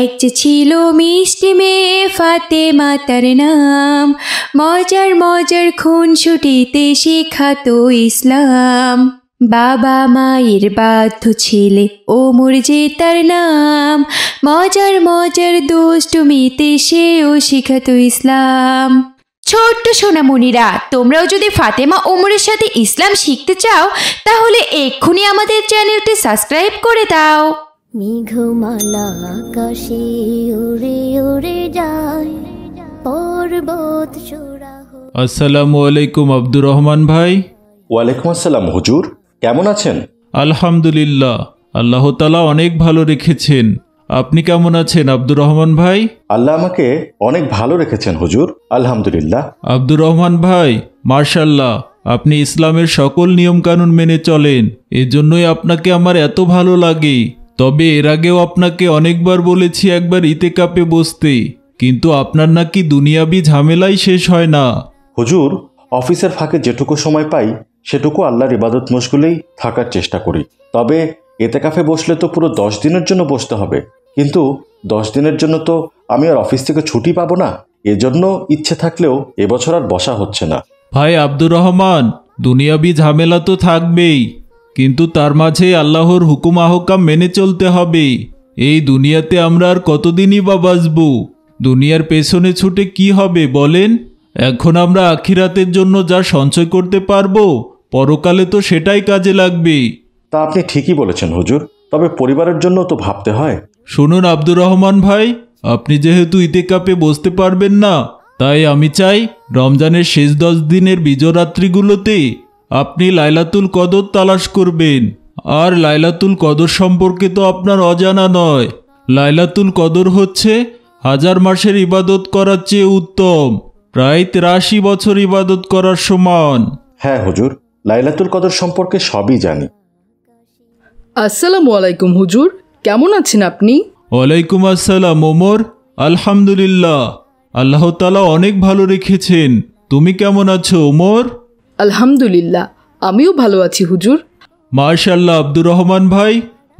এক যে ছিল মিষ্টি মেয়ে ফাতেমা তার নাম মজার মজার খুন ছুটিতে শেখাতো ইসলাম বাবা মায়ের বাধ্য ছেলে ও মুরজে তার নাম মজার মজার দুষ্টুমিতে সেও শিখাত ইসলাম ছোট্ট সোনামণিরা তোমরাও যদি ফাতেমা ওমরের সাথে ইসলাম শিখতে চাও তাহলে এক্ষুনি আমাদের চ্যানেলটি সাবস্ক্রাইব করে দাও মেঘমালা আকাশে উড়ে উড়ে যায় পর্বত আসসালামু আলাইকুম আব্দুর রহমান ভাই ওয়ালাইকুম আসসালাম হুজুর কেমন আছেন আলহামদুলিল্লাহ আল্লাহ তালা অনেক ভালো রেখেছেন আপনি কেমন আছেন আব্দুর রহমান ভাই আল্লাহ আমাকে অনেক ভালো রেখেছেন হুজুর আলহামদুলিল্লাহ আব্দুর রহমান ভাই মার্শাল্লাহ আপনি ইসলামের সকল নিয়মকানুন মেনে চলেন এজন্যই আপনাকে আমার এত ভালো লাগে তবে এর আগেও আপনাকে অনেকবার বলেছি একবার ইতে কাপে বসতে কিন্তু আপনার নাকি দুনিয়াবি ঝামেলাই শেষ হয় না হুজুর অফিসের ফাঁকে যেটুকু সময় পাই সেটুকু আল্লাহর ইবাদত মশগুলেই থাকার চেষ্টা করি তবে এতে কাফে বসলে তো পুরো দশ দিনের জন্য বসতে হবে কিন্তু দশ দিনের জন্য তো আমি আর অফিস থেকে ছুটি পাবো না এজন্য ইচ্ছে থাকলেও এবছর আর বসা হচ্ছে না ভাই আব্দুর রহমান দুনিয়াবি ঝামেলা তো থাকবেই কিন্তু তার মাঝে আল্লাহর হুকুম আহকাম মেনে চলতে হবে এই দুনিয়াতে আমরা আর কতদিনই বা বাঁচব দুনিয়ার পেছনে ছুটে কি হবে বলেন এখন আমরা আখিরাতের জন্য যা সঞ্চয় করতে পারবো পরকালে তো সেটাই কাজে লাগবে তা আপনি ঠিকই বলেছেন হুজুর তবে পরিবারের জন্য তো ভাবতে হয় শুনুন আব্দুর রহমান ভাই আপনি যেহেতু ইতেকাপে বসতে পারবেন না তাই আমি চাই রমজানের শেষ দশ দিনের বিজরাত্রিগুলোতে আপনি লাইলাতুল কদর তালাশ করবেন আর লাইলাতুল কদর সম্পর্কে তো আপনার অজানা নয় লাইলাতুল কদর হচ্ছে হাজার মাসের ইবাদত করার চেয়ে উত্তম প্রায় তেরাশি বছর ইবাদত করার সমান হ্যাঁ হুজুর লাইলাতুল কদর সম্পর্কে সবই জানি আসসালামু আলাইকুম হুজুর কেমন আছেন আপনি ওয়ালাইকুম আসসালাম ওমর আলহামদুলিল্লাহ আল্লাহ তালা অনেক ভালো রেখেছেন তুমি কেমন আছো ওমর আলহামদুলিল্লাহ আমিও ভালো আছি হুজুর মার্শাল্লাহ আব্দুর রহমান ভাই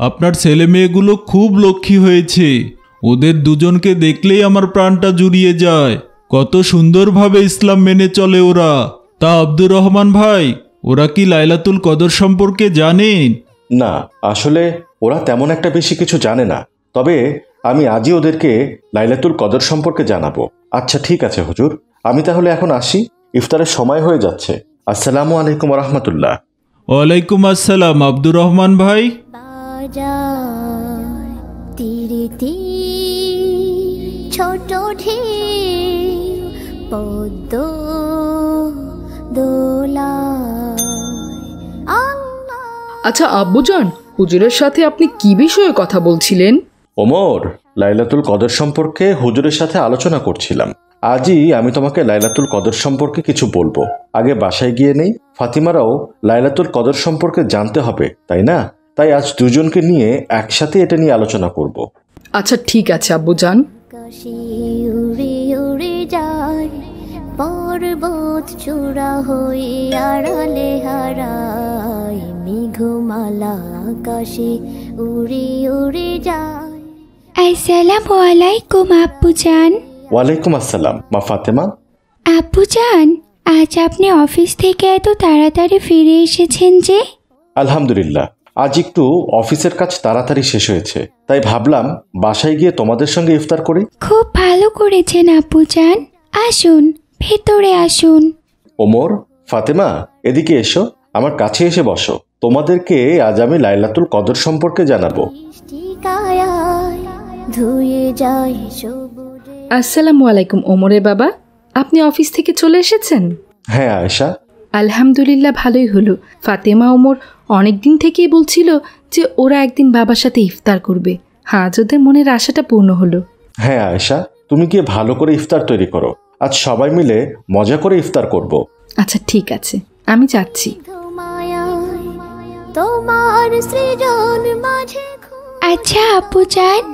আপনার ছেলে মেয়েগুলো খুব লক্ষ্মী হয়েছে ওদের দুজনকে দেখলেই আমার প্রাণটা জুড়িয়ে যায় কত সুন্দরভাবে ইসলাম মেনে চলে ওরা তা আব্দুর রহমান ভাই ওরা কি লাইলাতুল কদর সম্পর্কে জানেন না আসলে ওরা তেমন একটা বেশি কিছু জানে না তবে আমি আজই ওদেরকে লাইলাতুল কদর সম্পর্কে জানাবো আচ্ছা ঠিক আছে হুজুর আমি তাহলে এখন আসি ইফতারের সময় হয়ে যাচ্ছে আসসালামু আলাইকুম রহমতুল্লাহ ওয়ালাইকুম আসসালাম আব্দুর রহমান ভাই ছোট ঢেউ পদ্ম দোলা আচ্ছা আব্বুজান হুজুরের সাথে আপনি কি বিষয়ে কথা বলছিলেন ওমর লাইলাতুল কদর সম্পর্কে হুজুরের সাথে আলোচনা করছিলাম আজই আমি তোমাকে লাইলাতুল কদর সম্পর্কে কিছু বলবো আগে বাসায় গিয়ে নেই ফাতিমারাও লাইলাতুল কদর সম্পর্কে জানতে হবে তাই না তাই আজ দুজনকে নিয়ে একসাথে এটা নিয়ে আলোচনা করব আচ্ছা ঠিক আছে আব্বু যান পর্বত চূড়া হয়ে আড়ালে হারায় মেঘমালা আকাশে উড়ে উড়ে যায় আসসালামু আলাইকুম আপু জান ওয়ালাইকুম আসসালাম মা ফাতেমা আব্বু জান আজ আপনি অফিস থেকে এত তাড়াতাড়ি ফিরে এসেছেন যে আলহামদুলিল্লাহ আজ একটু অফিসের কাজ তাড়াতাড়ি শেষ হয়েছে তাই ভাবলাম বাসায় গিয়ে তোমাদের সঙ্গে ইফতার করি খুব ভালো করেছেন আপু চান আসুন ভেতরে আসুন ওমর ফাতেমা এদিকে এসো আমার কাছে এসে বসো তোমাদেরকে আজ আমি লাইলাতুল কদর সম্পর্কে জানাবো আসসালামু আলাইকুম ওমরে বাবা আপনি অফিস থেকে চলে এসেছেন হ্যাঁ আয়েশা আলহামদুলিল্লাহ ভালোই হলো ফাতেমা ওমর অনেক দিন থেকেই বলছিল যে ওরা একদিন বাবার সাথে ইফতার করবে আজ ওদের মনের আশাটা পূর্ণ হলো হ্যাঁ আয়েশা তুমি গিয়ে ভালো করে ইফতার তৈরি করো আজ সবাই মিলে মজা করে ইফতার করব আচ্ছা ঠিক আছে আমি যাচ্ছি আচ্ছা আপু চান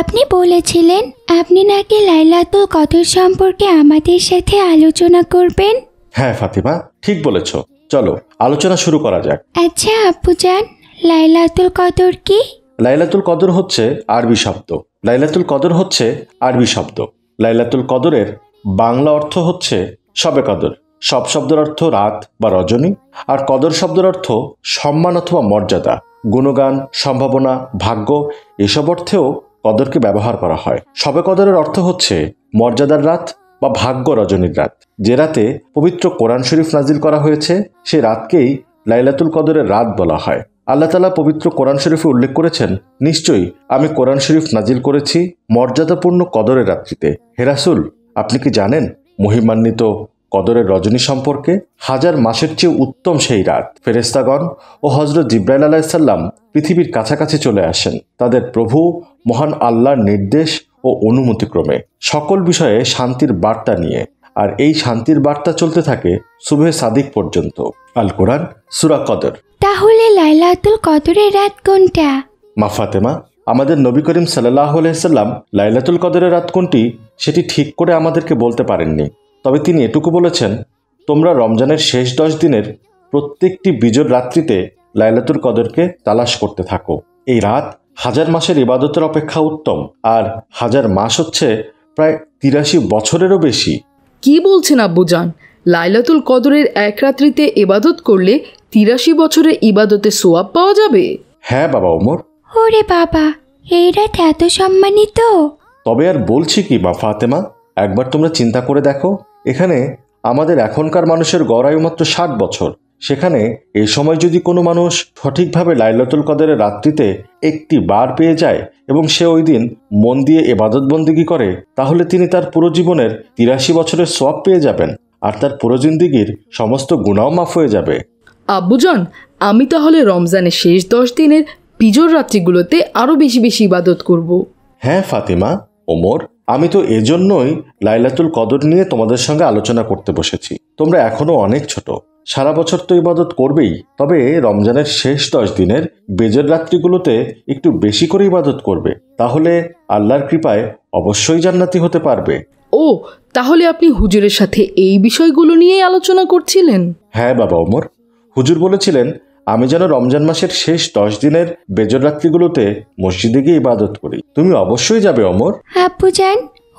আপনি বলেছিলেন আপনি নাকি লাইলাতুল কদর সম্পর্কে আমাদের সাথে আলোচনা করবেন হ্যাঁ ফাতিমা ঠিক বলেছ চলো আলোচনা শুরু করা যাক আচ্ছা আপুজান লাইলাতুল কদর কি লাইলাতুল কদর হচ্ছে আরবি শব্দ লাইলাতুল কদর হচ্ছে আরবি শব্দ লাইলাতুল কদরের বাংলা অর্থ হচ্ছে সবে কদর সব শব্দের অর্থ রাত বা রজনী আর কদর শব্দের অর্থ সম্মান অথবা মর্যাদা গুণগান সম্ভাবনা ভাগ্য এসব অর্থেও কদরকে ব্যবহার করা হয় শবে কদরের অর্থ হচ্ছে মর্যাদার রাত বা ভাগ্য রজনীর রাত যে রাতে পবিত্র কোরআন শরীফ নাজিল করা হয়েছে সে রাতকেই লাইলাতুল কদরের রাত বলা হয় আল্লাহ তালা পবিত্র কোরআন শরীফে উল্লেখ করেছেন নিশ্চয়ই আমি কোরআন শরীফ নাজিল করেছি মর্যাদাপূর্ণ কদরের রাত্রিতে হেরাসুল আপনি কি জানেন মহিমান্বিত কদরের রজনী সম্পর্কে হাজার মাসের চেয়ে উত্তম সেই রাত ফেরেস্তাগণ ও হজরত জিব্রাইল আলাহিসাল্লাম পৃথিবীর কাছাকাছি চলে আসেন তাদের প্রভু মহান আল্লাহর নির্দেশ ও অনুমতিক্রমে সকল বিষয়ে শান্তির বার্তা নিয়ে আর এই শান্তির বার্তা চলতে থাকে শুভে সাদিক পর্যন্ত আল কোরআন সুরা কদর তাহলে লাইলাতুল কদরের রাত কোনটা মা ফাতেমা আমাদের নবী করিম সাল্লাহ আলাইসাল্লাম লাইলাতুল কদরের রাত কোনটি সেটি ঠিক করে আমাদেরকে বলতে পারেননি তবে তিনি এটুকু বলেছেন তোমরা রমজানের শেষ দশ দিনের প্রত্যেকটি বিজোর রাত্রিতে লাইলাতুল কদরকে তালাশ করতে থাকো এই রাত হাজার মাসের ইবাদতের অপেক্ষা উত্তম আর হাজার মাস হচ্ছে প্রায় তিরাশি বছরেরও বেশি কি বলছেন আব্বুজান লাইলাতুল কদরের এক রাত্রিতে ইবাদত করলে তিরাশি বছরের ইবাদতে সোয়াব পাওয়া যাবে হ্যাঁ বাবা ওমর ওরে বাবা এই রাত এত সম্মানিত তবে আর বলছি কি বা ফাতেমা একবার তোমরা চিন্তা করে দেখো এখানে আমাদের এখনকার মানুষের গড়ায়ু মাত্র ষাট বছর সেখানে এই সময় যদি কোনো মানুষ সঠিকভাবে লাইলাতুল কদরের রাত্রিতে একটি বার পেয়ে যায় এবং সে ওই দিন মন দিয়ে এবাদতবন্দিগি করে তাহলে তিনি তার পুরো জীবনের তিরাশি বছরের সব পেয়ে যাবেন আর তার পুরো জিন্দিগির সমস্ত গুণাও মাফ হয়ে যাবে আব্বুজন আমি তাহলে রমজানের শেষ দশ দিনের পিজোর রাত্রিগুলোতে আরও বেশি বেশি ইবাদত করব হ্যাঁ ফাতিমা ওমর আমি তো এজন্যই লাইলাতুল কদর নিয়ে তোমাদের সঙ্গে আলোচনা করতে বসেছি তোমরা এখনও অনেক ছোট সারা বছর তো ইবাদত করবেই তবে রমজানের শেষ দশ দিনের বেজের রাত্রিগুলোতে একটু বেশি করে ইবাদত করবে তাহলে আল্লাহর কৃপায় অবশ্যই জান্নাতি হতে পারবে ও তাহলে আপনি হুজুরের সাথে এই বিষয়গুলো নিয়ে আলোচনা করছিলেন হ্যাঁ বাবা অমর হুজুর বলেছিলেন আমি যেন রমজান মাসের শেষ দশ দিনের বেজর রাত্রিগুলোতে মসজিদে গিয়ে ইবাদত করি তুমি অবশ্যই যাবে অমর আপু যান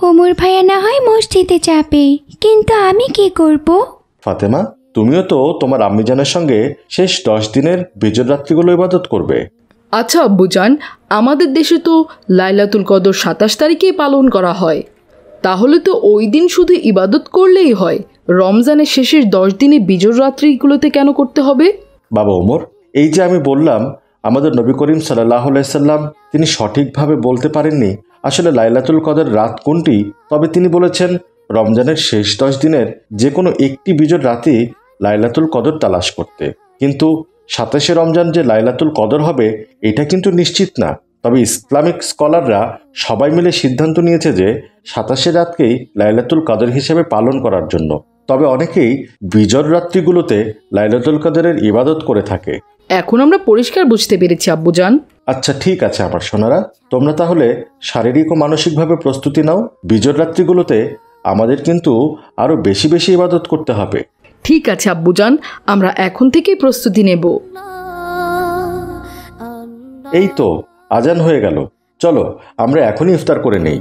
অমর ভাইয়া না হয় মসজিদে যাবে কিন্তু আমি কি করব ফাতেমা তুমিও তো তোমার আম্মিজানের সঙ্গে শেষ দশ দিনের বেজর রাত্রিগুলো ইবাদত করবে আচ্ছা আব্বুজান আমাদের দেশে তো লাইলাতুল কদর সাতাশ তারিখে পালন করা হয় তাহলে তো ওই দিন শুধু ইবাদত করলেই হয় রমজানের শেষের দশ দিনে বিজোর রাত্রিগুলোতে কেন করতে হবে বাবা ওমর এই যে আমি বললাম আমাদের নবী করিম সাল্লাহ সাল্লাম তিনি সঠিকভাবে বলতে পারেননি আসলে লাইলাতুল কদের রাত কোনটি তবে তিনি বলেছেন রমজানের শেষ দশ দিনের যে কোনো একটি বিজয় রাতে লাইলাতুল কদর তালাশ করতে কিন্তু সাতাশে রমজান যে লাইলাতুল কদর হবে এটা কিন্তু নিশ্চিত না তবে ইসলামিক স্কলাররা সবাই মিলে সিদ্ধান্ত নিয়েছে যে সাতাশে রাতকেই লাইলাতুল কাদের হিসেবে পালন করার জন্য তবে অনেকেই বিজর রাত্রিগুলোতে লাইলাতুল কাদেরের ইবাদত করে থাকে এখন আমরা পরিষ্কার বুঝতে পেরেছি আব্বুজান আচ্ছা ঠিক আছে আমার সোনারা তোমরা তাহলে শারীরিক ও মানসিকভাবে প্রস্তুতি নাও বিজর রাত্রিগুলোতে আমাদের কিন্তু আরও বেশি বেশি ইবাদত করতে হবে ঠিক আছে আব্বুজান আমরা এখন থেকেই প্রস্তুতি নেব এই তো আজান হয়ে গেল চলো আমরা এখনই ইফতার করে নেই